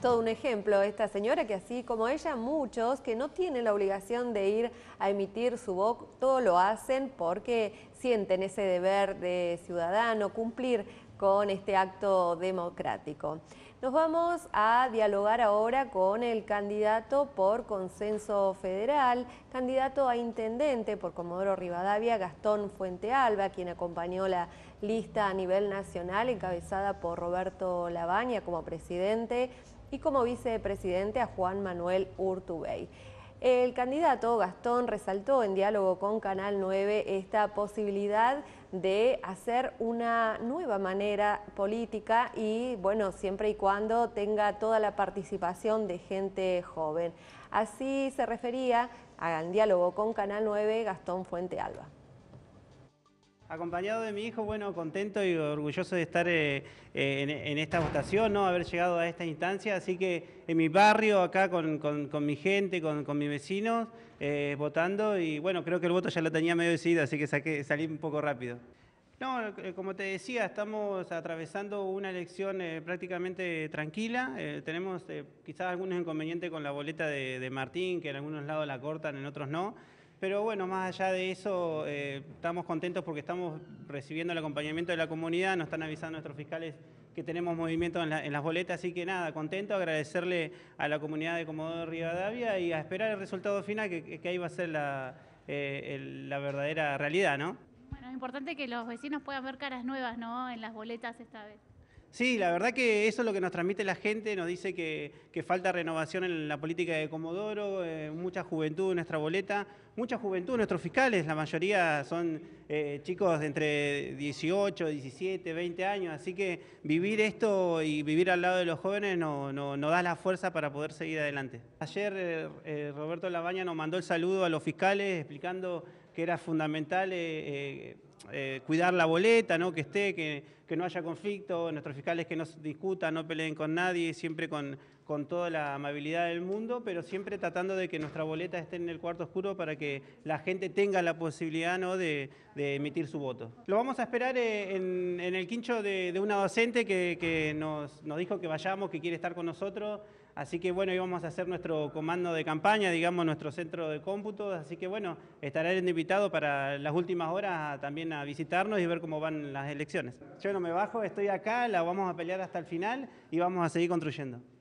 todo un ejemplo esta señora que así como ella, muchos que no tienen la obligación de ir a emitir su voto, lo hacen porque sienten ese deber de ciudadano, cumplir con este acto democrático. Nos vamos a dialogar ahora con el candidato por consenso federal, candidato a intendente por Comodoro Rivadavia, Gastón Fuentealba, quien acompañó la lista a nivel nacional encabezada por Roberto Labaña como presidente y como vicepresidente a Juan Manuel Urtubey. El candidato Gastón resaltó en diálogo con Canal 9 esta posibilidad de hacer una nueva manera política y, bueno, siempre y cuando tenga toda la participación de gente joven. Así se refería al diálogo con Canal 9 Gastón Fuente Alba. Acompañado de mi hijo, bueno, contento y orgulloso de estar eh, eh, en, esta votación, ¿no? Haber llegado a esta instancia, así que en mi barrio, acá con, con, mi gente, con, con mis vecinos, eh, votando y bueno, creo que el voto ya lo tenía medio decidido, así que saqué, salí un poco rápido. No, como te decía, estamos atravesando una elección prácticamente tranquila. tenemos quizás algunos inconvenientes con la boleta de, de Martín, que en algunos lados la cortan, en otros no. Pero bueno, más allá de eso, eh, estamos contentos porque estamos recibiendo el acompañamiento de la comunidad, nos están avisando nuestros fiscales que tenemos movimiento en, las boletas, así que nada, contento, agradecerle a la comunidad de Comodoro Rivadavia y a esperar el resultado final, que, ahí va a ser la, eh, la verdadera realidad, ¿no? Bueno, es importante que los vecinos puedan ver caras nuevas, ¿no? En las boletas esta vez. Sí, la verdad que eso es lo que nos transmite la gente, nos dice que, falta renovación en la política de Comodoro, eh, mucha juventud en nuestra boleta, mucha juventud en nuestros fiscales, la mayoría son eh, chicos de entre 18, 17, 20 años, así que vivir esto y vivir al lado de los jóvenes nos no, da la fuerza para poder seguir adelante. Ayer eh, Roberto Labaña nos mandó el saludo a los fiscales explicando era fundamental eh, eh, eh, cuidar la boleta, que esté, que, no haya conflicto, nuestros fiscales que no discutan, no peleen con nadie, siempre con, con toda la amabilidad del mundo, pero siempre tratando de que nuestra boleta esté en el cuarto oscuro para que la gente tenga la posibilidad ¿no? de, emitir su voto. Lo vamos a esperar en, el quincho de, una docente que, que nos, nos dijo que vayamos, que quiere estar con nosotros. Así que bueno, íbamos a hacer nuestro comando de campaña, digamos, nuestro centro de cómputo. Así que bueno, el invitado para las últimas horas también a visitarnos y ver cómo van las elecciones. Yo no me bajo, estoy acá, la vamos a pelear hasta el final y vamos a seguir construyendo.